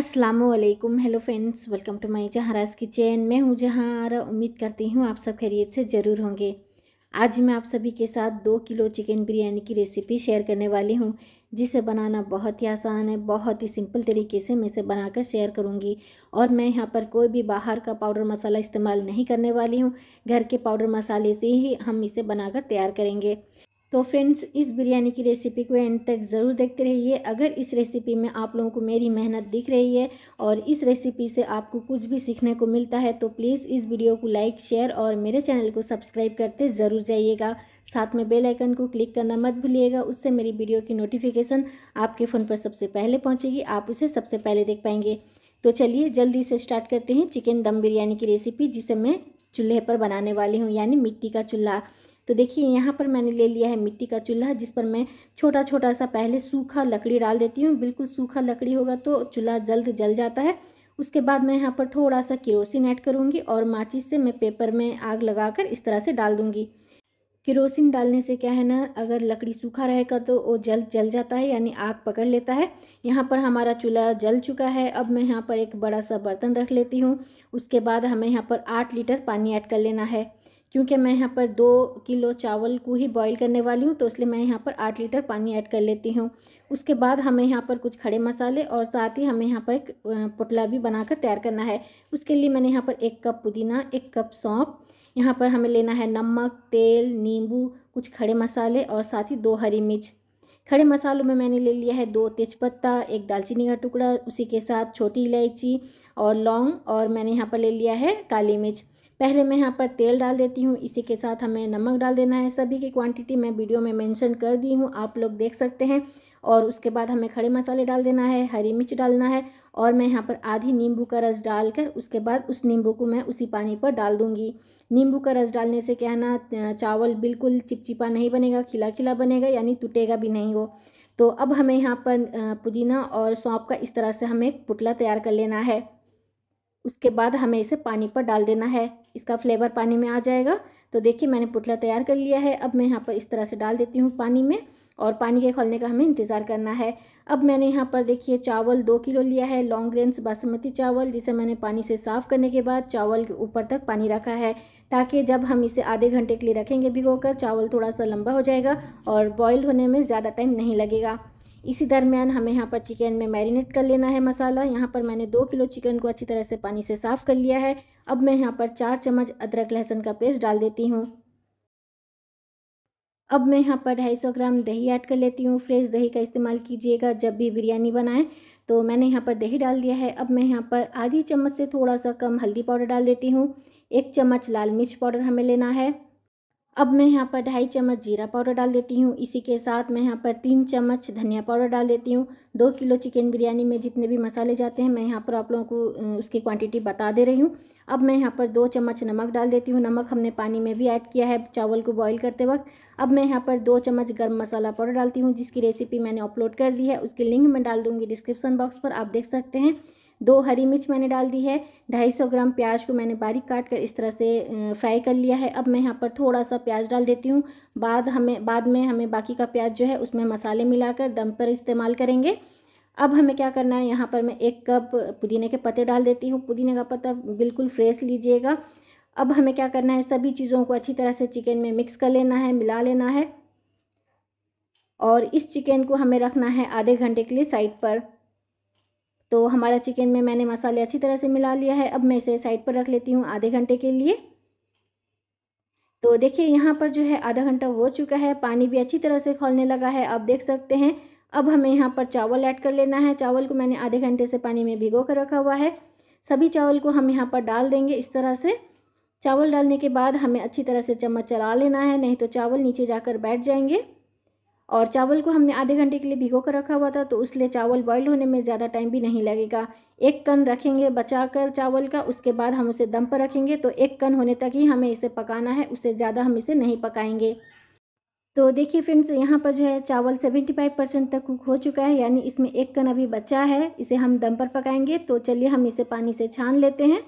Aslam hello friends welcome to my जहाराज kitchen मैं हूँ जहाँ उम्मीद करती हूँ आप सब खैरियत से ज़रूर होंगे आज मैं आप सभी के साथ दो किलो चिकन बिरयानी की रेसिपी शेयर करने वाली हूँ जिसे बनाना बहुत ही आसान है बहुत ही सिंपल तरीके से मैं इसे बनाकर शेयर करूँगी और मैं यहाँ पर कोई भी बाहर का पाउडर मसाला इस्तेमाल नहीं करने वाली हूँ घर के पाउडर मसाले से ही हम इसे बनाकर तैयार करेंगे तो फ्रेंड्स इस बिरयानी की रेसिपी को एंड तक ज़रूर देखते रहिए अगर इस रेसिपी में आप लोगों को मेरी मेहनत दिख रही है और इस रेसिपी से आपको कुछ भी सीखने को मिलता है तो प्लीज़ इस वीडियो को लाइक शेयर और मेरे चैनल को सब्सक्राइब करते ज़रूर जाइएगा साथ में बेल आइकन को क्लिक करना मत भूलिएगा उससे मेरी वीडियो की नोटिफिकेशन आपके फ़ोन पर सबसे पहले पहुँचेगी आप उसे सबसे पहले देख पाएंगे तो चलिए जल्दी से स्टार्ट करते हैं चिकन दम बिरयानी की रेसिपी जिसे मैं चूल्हे पर बनाने वाली हूँ यानी मिट्टी का चूल्हा तो देखिए यहाँ पर मैंने ले लिया है मिट्टी का चूल्हा जिस पर मैं छोटा छोटा सा पहले सूखा लकड़ी डाल देती हूँ बिल्कुल सूखा लकड़ी होगा तो चूल्हा जल्द जल जाता है उसके बाद मैं यहाँ पर थोड़ा सा किरोसिन ऐड करूँगी और माचिस से मैं पेपर में आग लगाकर इस तरह से डाल दूँगी किरोसिन डालने से क्या है ना अगर लकड़ी सूखा रहेगा तो वो जल जल जाता है यानी आग पकड़ लेता है यहाँ पर हमारा चूल्हा जल चुका है अब मैं यहाँ पर एक बड़ा सा बर्तन रख लेती हूँ उसके बाद हमें यहाँ पर आठ लीटर पानी ऐड कर लेना है क्योंकि मैं यहाँ पर दो किलो चावल को ही बॉईल करने वाली हूँ तो इसलिए मैं यहाँ पर आठ लीटर पानी ऐड कर लेती हूँ उसके बाद हमें यहाँ पर कुछ खड़े मसाले और साथ ही हमें यहाँ पर एक पुटला भी बनाकर तैयार करना है उसके लिए मैंने यहाँ पर एक कप पुदीना एक कप सौंप यहाँ पर हमें लेना है नमक तेल नींबू कुछ खड़े मसाले और साथ ही दो हरी मिर्च खड़े मसालों में मैंने ले लिया है दो तेज़पत्ता एक दालचीनी का टुकड़ा उसी के साथ छोटी इलायची और लौंग और मैंने यहाँ पर ले लिया है काली मिर्च पहले मैं यहाँ पर तेल डाल देती हूँ इसी के साथ हमें नमक डाल देना है सभी की क्वांटिटी मैं वीडियो में मेंशन कर दी हूँ आप लोग देख सकते हैं और उसके बाद हमें खड़े मसाले डाल देना है हरी मिर्च डालना है और मैं यहाँ पर आधी नींबू का रस डालकर उसके बाद उस नींबू को मैं उसी पानी पर डाल दूँगी नींबू का रस डालने से क्या है ना चावल बिल्कुल चिपचिपा नहीं बनेगा खिला खिला बनेगा यानी टूटेगा भी नहीं वो तो अब हमें यहाँ पर पुदीना और सौंप का इस तरह से हमें पुटला तैयार कर लेना है उसके बाद हमें इसे पानी पर डाल देना है इसका फ्लेवर पानी में आ जाएगा तो देखिए मैंने पुटला तैयार कर लिया है अब मैं यहाँ पर इस तरह से डाल देती हूँ पानी में और पानी के खोलने का हमें इंतज़ार करना है अब मैंने यहाँ पर देखिए चावल दो किलो लिया है लॉन्ग ग्रेन्स बासमती चावल जिसे मैंने पानी से साफ़ करने के बाद चावल के ऊपर तक पानी रखा है ताकि जब हम इसे आधे घंटे के लिए रखेंगे भिगोकर चावल थोड़ा सा लंबा हो जाएगा और बॉयल होने में ज़्यादा टाइम नहीं लगेगा इसी दरमियान हमें यहाँ पर चिकन में मैरिनेट कर लेना है मसाला यहाँ पर मैंने दो किलो चिकन को अच्छी तरह से पानी से साफ़ कर लिया है अब मैं यहाँ पर चार चम्मच अदरक लहसुन का पेस्ट डाल देती हूँ अब मैं यहाँ पर ढाई सौ ग्राम दही ऐड कर लेती हूँ फ्रेश दही का इस्तेमाल कीजिएगा जब भी बिरयानी बनाएं तो मैंने यहाँ पर दही डाल दिया है अब मैं यहाँ पर आधी चम्मच से थोड़ा सा कम हल्दी पाउडर डाल देती हूँ एक चम्मच लाल मिर्च पाउडर हमें लेना है अब मैं यहाँ पर ढाई चम्मच जीरा पाउडर डाल देती हूँ इसी के साथ मैं यहाँ पर तीन चम्मच धनिया पाउडर डाल देती हूँ दो किलो चिकन बिरयानी में जितने भी मसाले जाते हैं मैं यहाँ पर आप लोगों को उसकी क्वांटिटी बता दे रही हूँ अब मैं यहाँ पर दो चम्मच नमक डाल देती हूँ नमक हमने पानी में भी ऐड किया है चावल को बॉयल करते वक्त अब मैं यहाँ पर दो चम्मच गर्म मसाला पाउडर डालती हूँ जिसकी रेसिपी मैंने अपलोड कर दी है उसकी लिंक मैं डाल दूँगी डिस्क्रिप्सन बॉक्स पर आप देख सकते हैं दो हरी मिर्च मैंने डाल दी है ढाई सौ ग्राम प्याज को मैंने बारीक काट कर इस तरह से फ्राई कर लिया है अब मैं यहाँ पर थोड़ा सा प्याज डाल देती हूँ बाद हमें बाद में हमें बाकी का प्याज जो है उसमें मसाले मिलाकर दम पर इस्तेमाल करेंगे अब हमें क्या करना है यहाँ पर मैं एक कप पुदीने के पत्ते डाल देती हूँ पुदीने का पत्ता बिल्कुल फ्रेश लीजिएगा अब हमें क्या करना है सभी चीज़ों को अच्छी तरह से चिकन में मिक्स कर लेना है मिला लेना है और इस चिकन को हमें रखना है आधे घंटे के लिए साइड पर तो हमारा चिकन में मैंने मसाले अच्छी तरह से मिला लिया है अब मैं इसे साइड पर रख लेती हूँ आधे घंटे के लिए तो देखिए यहाँ पर जो है आधा घंटा हो चुका है पानी भी अच्छी तरह से खोलने लगा है आप देख सकते हैं अब हमें यहाँ पर चावल ऐड कर लेना है चावल को मैंने आधे घंटे से पानी में भिगो कर रखा हुआ है सभी चावल को हम यहाँ पर डाल देंगे इस तरह से चावल डालने के बाद हमें अच्छी तरह से चम्मच चला लेना है नहीं तो चावल नीचे जाकर बैठ जाएंगे और चावल को हमने आधे घंटे के लिए भिगो कर रखा हुआ था तो उसलिए चावल बॉयल होने में ज़्यादा टाइम भी नहीं लगेगा एक कन रखेंगे बचा कर चावल का उसके बाद हम उसे दम पर रखेंगे तो एक कन होने तक ही हमें इसे पकाना है उससे ज़्यादा हम इसे नहीं पकाएंगे तो देखिए फ्रेंड्स यहाँ पर जो है चावल फाइव परसेंट तक कुक हो चुका है यानी इसमें एक कन अभी बचा है इसे हम दम पर पकाएंगे तो चलिए हम इसे पानी से छान लेते हैं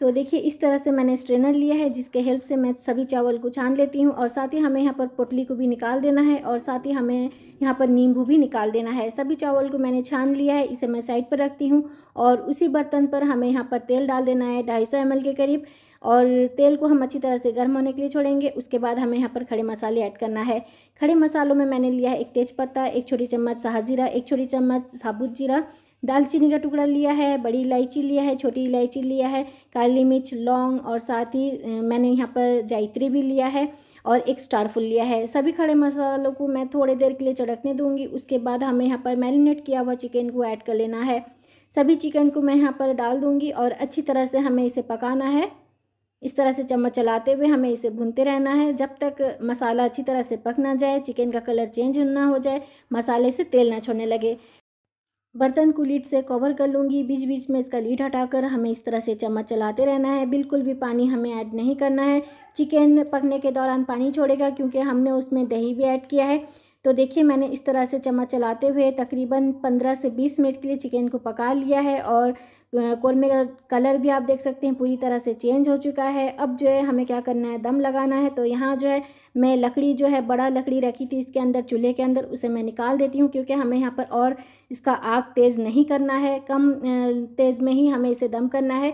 तो देखिए इस तरह से मैंने स्ट्रेनर लिया है जिसके हेल्प से मैं सभी चावल को छान लेती हूँ और साथ ही हमें यहाँ पर पोटली को भी निकाल देना है और साथ ही हमें यहाँ पर नींबू भी निकाल देना है सभी चावल को मैंने छान लिया है इसे मैं साइड पर रखती हूँ और उसी बर्तन पर हमें यहाँ पर तेल डाल देना है ढाई सौ के करीब और तेल को हम अच्छी तरह से गर्म होने के लिए छोड़ेंगे उसके बाद हमें यहाँ पर खड़े मसाले ऐड करना है खड़े मसालों में मैंने लिया है एक तेज़पत्ता एक छोटी चम्मच शाह एक छोटी चम्मच साबुत जीरा दालचीनी का टुकड़ा लिया है बड़ी इलायची लिया है छोटी इलायची लिया है काली मिर्च लौंग और साथ ही मैंने यहाँ पर जायत्री भी लिया है और एक स्टार फुल लिया है सभी खड़े मसालों को मैं थोड़ी देर के लिए चढ़कने दूंगी उसके बाद हमें यहाँ पर मैरिनेट किया हुआ चिकन को ऐड कर लेना है सभी चिकन को मैं यहाँ पर डाल दूंगी और अच्छी तरह से हमें इसे पकाना है इस तरह से चम्मच चलाते हुए हमें इसे भूनते रहना है जब तक मसाला अच्छी तरह से पक ना जाए चिकन का कलर चेंज ना हो जाए मसाले से तेल ना छोड़ने लगे बर्तन को लीड से कवर कर लूँगी बीच बीच में इसका लीड हटाकर हमें इस तरह से चम्मच चलाते रहना है बिल्कुल भी पानी हमें ऐड नहीं करना है चिकन पकने के दौरान पानी छोड़ेगा क्योंकि हमने उसमें दही भी ऐड किया है तो देखिए मैंने इस तरह से चम्मच चलाते हुए तकरीबन पंद्रह से बीस मिनट के लिए चिकन को पका लिया है और कौरमे का कलर भी आप देख सकते हैं पूरी तरह से चेंज हो चुका है अब जो है हमें क्या करना है दम लगाना है तो यहाँ जो है मैं लकड़ी जो है बड़ा लकड़ी रखी थी इसके अंदर चूल्हे के अंदर उसे मैं निकाल देती हूँ क्योंकि हमें यहाँ पर और इसका आग तेज़ नहीं करना है कम तेज़ में ही हमें इसे दम करना है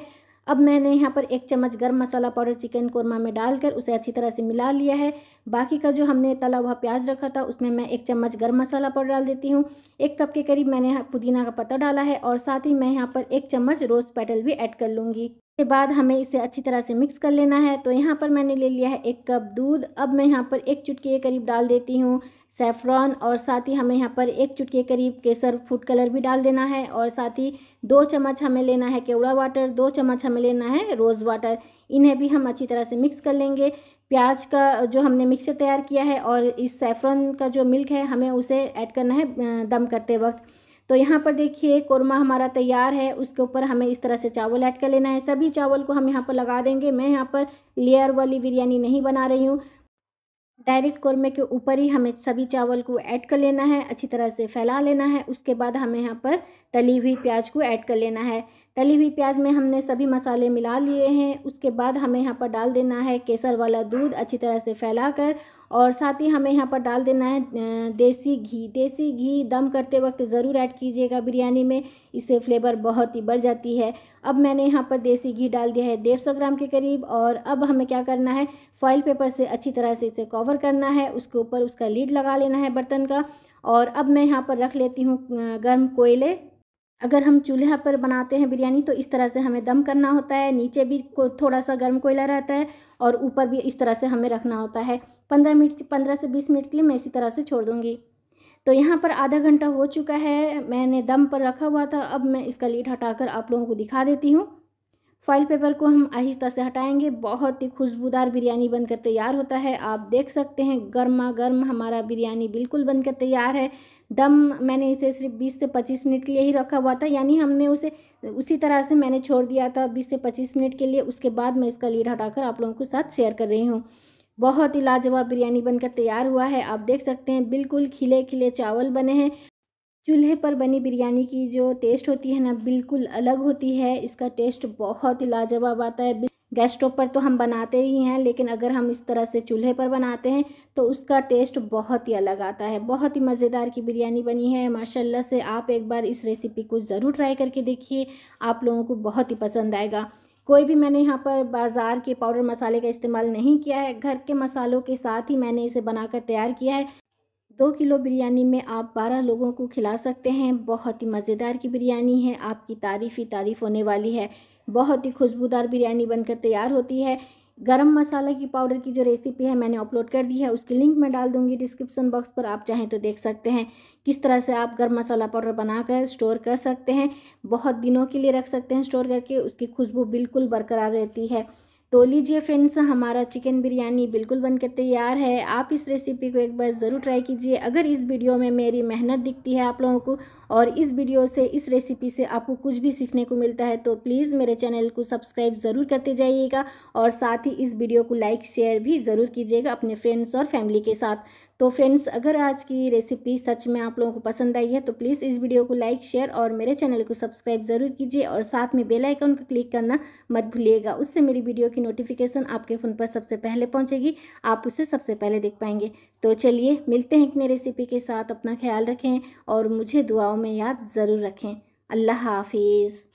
अब मैंने यहाँ पर एक चम्मच गर्म मसाला पाउडर चिकन कोरमा में डालकर उसे अच्छी तरह से मिला लिया है बाकी का जो हमने तला हुआ प्याज रखा था उसमें मैं एक चम्मच गर्म मसाला पाउडर डाल देती हूँ एक कप के करीब मैंने पुदीना का पत्ता डाला है और साथ ही मैं यहाँ पर एक चम्मच रोज़ पेटल भी ऐड कर लूँगी इसके बाद हमें इसे अच्छी तरह से मिक्स कर लेना है तो यहाँ पर मैंने ले लिया है एक कप दूध अब मैं यहाँ पर एक चुटकी के करीब डाल देती हूँ सेफ्रॉन और साथ ही हमें यहाँ पर एक चुटकी के करीब केसर फूड कलर भी डाल देना है और साथ ही दो चम्मच हमें लेना है केवड़ा वाटर दो चम्मच हमें लेना है रोज़ वाटर इन्हें भी हम अच्छी तरह से मिक्स कर लेंगे प्याज का जो हमने मिक्सचर तैयार किया है और इस सेफ्रॉन का जो मिल्क है हमें उसे ऐड करना है दम करते वक्त तो यहाँ पर देखिए कोरमा हमारा तैयार है उसके ऊपर हमें इस तरह से चावल ऐड कर लेना है सभी चावल को हम यहाँ पर लगा देंगे मैं यहाँ पर लेयर वाली बिरयानी नहीं बना रही हूँ डायरेक्ट कौरमे के ऊपर ही हमें सभी चावल को ऐड कर लेना है अच्छी तरह से फैला लेना है उसके बाद हमें यहाँ पर तली हुई प्याज को ऐड कर लेना है तली हुई प्याज में हमने सभी मसाले मिला लिए हैं उसके बाद हमें यहाँ पर डाल देना है केसर वाला दूध अच्छी तरह से फैलाकर और साथ ही हमें यहाँ पर डाल देना है देसी घी देसी घी दम करते वक्त ज़रूर ऐड कीजिएगा बिरयानी में इससे फ्लेवर बहुत ही बढ़ जाती है अब मैंने यहाँ पर देसी घी डाल दिया है डेढ़ सौ ग्राम के करीब और अब हमें क्या करना है फॉइल पेपर से अच्छी तरह से इसे कवर करना है उसके ऊपर उसका लीड लगा लेना है बर्तन का और अब मैं यहाँ पर रख लेती हूँ गर्म कोयले अगर हम चूल्हा पर बनाते हैं बिरयानी तो इस तरह से हमें दम करना होता है नीचे भी को थोड़ा सा गर्म कोयला रहता है और ऊपर भी इस तरह से हमें रखना होता है पंद्रह मिनट पंद्रह से बीस मिनट के लिए मैं इसी तरह से छोड़ दूँगी तो यहाँ पर आधा घंटा हो चुका है मैंने दम पर रखा हुआ था अब मैं इसका लीड हटा आप लोगों को दिखा देती हूँ फॉइल पेपर को हम आहिस्ता से हटाएंगे बहुत ही खुशबूदार बिरयानी बनकर तैयार होता है आप देख सकते हैं गर्मा गर्म हमारा बिरयानी बिल्कुल बनकर तैयार है दम मैंने इसे सिर्फ 20 से 25 मिनट के लिए ही रखा हुआ था यानी हमने उसे उसी तरह से मैंने छोड़ दिया था 20 से 25 मिनट के लिए उसके बाद मैं इसका लीड हटाकर आप लोगों के साथ शेयर कर रही हूँ बहुत ही लाजवाब बिरयानी बनकर तैयार हुआ है आप देख सकते हैं बिल्कुल खिले खिले चावल बने हैं चूल्हे पर बनी बिरयानी की जो टेस्ट होती है ना बिल्कुल अलग होती है इसका टेस्ट बहुत ही लाजवाब आता है गैस स्टोव पर तो हम बनाते ही हैं लेकिन अगर हम इस तरह से चूल्हे पर बनाते हैं तो उसका टेस्ट बहुत ही अलग आता है बहुत ही मज़ेदार की बिरयानी बनी है माशाल्लाह से आप एक बार इस रेसिपी को ज़रूर ट्राई करके देखिए आप लोगों को बहुत ही पसंद आएगा कोई भी मैंने यहाँ पर बाज़ार के पाउडर मसाले का इस्तेमाल नहीं किया है घर के मसालों के साथ ही मैंने इसे बनाकर तैयार किया है दो किलो बिरयानी में आप बारह लोगों को खिला सकते हैं बहुत ही मज़ेदार की बिरयानी है आपकी तारीफ़ ही तारीफ़ होने वाली है बहुत ही खुशबूदार बिरयानी बनकर तैयार होती है गरम मसाला की पाउडर की जो रेसिपी है मैंने अपलोड कर दी है उसकी लिंक मैं डाल दूंगी डिस्क्रिप्शन बॉक्स पर आप चाहें तो देख सकते हैं किस तरह से आप गरम मसाला पाउडर बनाकर स्टोर कर सकते हैं बहुत दिनों के लिए रख सकते हैं स्टोर करके उसकी खुशबू बिल्कुल बरकरार रहती है तो लीजिए फ्रेंड्स हमारा चिकन बिरयानी बिल्कुल बनकर तैयार है आप इस रेसिपी को एक बार ज़रूर ट्राई कीजिए अगर इस वीडियो में मेरी मेहनत दिखती है आप लोगों को और इस वीडियो से इस रेसिपी से आपको कुछ भी सीखने को मिलता है तो प्लीज़ मेरे चैनल को सब्सक्राइब ज़रूर करते जाइएगा और साथ ही इस वीडियो को लाइक शेयर भी ज़रूर कीजिएगा अपने फ्रेंड्स और फैमिली के साथ तो फ्रेंड्स अगर आज की रेसिपी सच में आप लोगों को पसंद आई है तो प्लीज़ इस वीडियो को लाइक शेयर और मेरे चैनल को सब्सक्राइब ज़रूर कीजिए और साथ में बेल आइकन को क्लिक करना मत भूलिएगा उससे मेरी वीडियो की नोटिफिकेशन आपके फ़ोन पर सबसे पहले पहुँचेगी आप उसे सबसे पहले देख पाएंगे तो चलिए मिलते हैं इतने रेसिपी के साथ अपना ख्याल रखें और मुझे दुआओं में याद ज़रूर रखें अल्लाह हाफिज़